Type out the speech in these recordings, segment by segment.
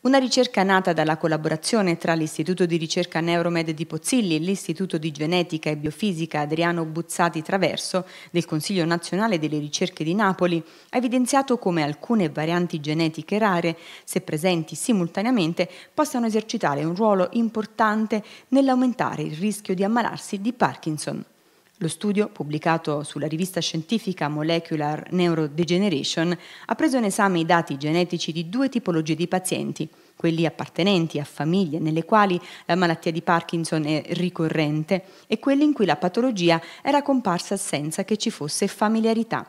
Una ricerca nata dalla collaborazione tra l'Istituto di ricerca Neuromed di Pozzilli e l'Istituto di genetica e biofisica Adriano Buzzati Traverso del Consiglio nazionale delle ricerche di Napoli ha evidenziato come alcune varianti genetiche rare, se presenti simultaneamente, possano esercitare un ruolo importante nell'aumentare il rischio di ammalarsi di Parkinson. Lo studio, pubblicato sulla rivista scientifica Molecular Neurodegeneration, ha preso in esame i dati genetici di due tipologie di pazienti, quelli appartenenti a famiglie nelle quali la malattia di Parkinson è ricorrente e quelli in cui la patologia era comparsa senza che ci fosse familiarità.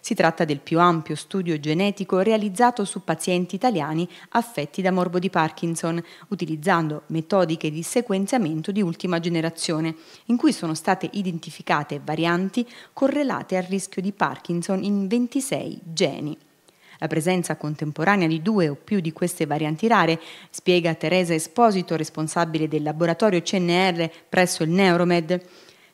Si tratta del più ampio studio genetico realizzato su pazienti italiani affetti da morbo di Parkinson, utilizzando metodiche di sequenziamento di ultima generazione, in cui sono state identificate varianti correlate al rischio di Parkinson in 26 geni. La presenza contemporanea di due o più di queste varianti rare, spiega Teresa Esposito, responsabile del laboratorio CNR presso il Neuromed,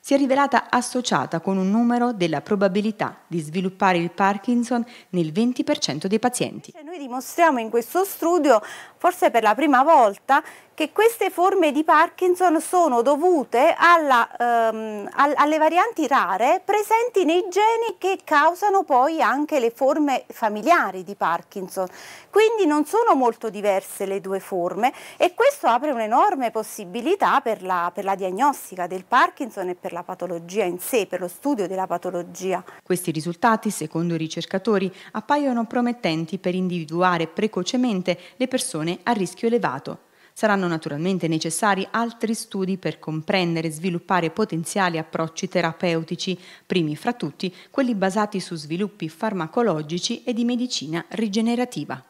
si è rivelata associata con un numero della probabilità di sviluppare il Parkinson nel 20% dei pazienti. Noi dimostriamo in questo studio, forse per la prima volta, che queste forme di Parkinson sono dovute alla, ehm, al, alle varianti rare presenti nei geni che causano poi anche le forme familiari di Parkinson. Quindi non sono molto diverse le due forme e questo apre un'enorme possibilità per la, per la diagnostica del Parkinson e per la patologia in sé, per lo studio della patologia. Questi risultati, secondo i ricercatori, appaiono promettenti per individuare precocemente le persone a rischio elevato Saranno naturalmente necessari altri studi per comprendere e sviluppare potenziali approcci terapeutici, primi fra tutti quelli basati su sviluppi farmacologici e di medicina rigenerativa.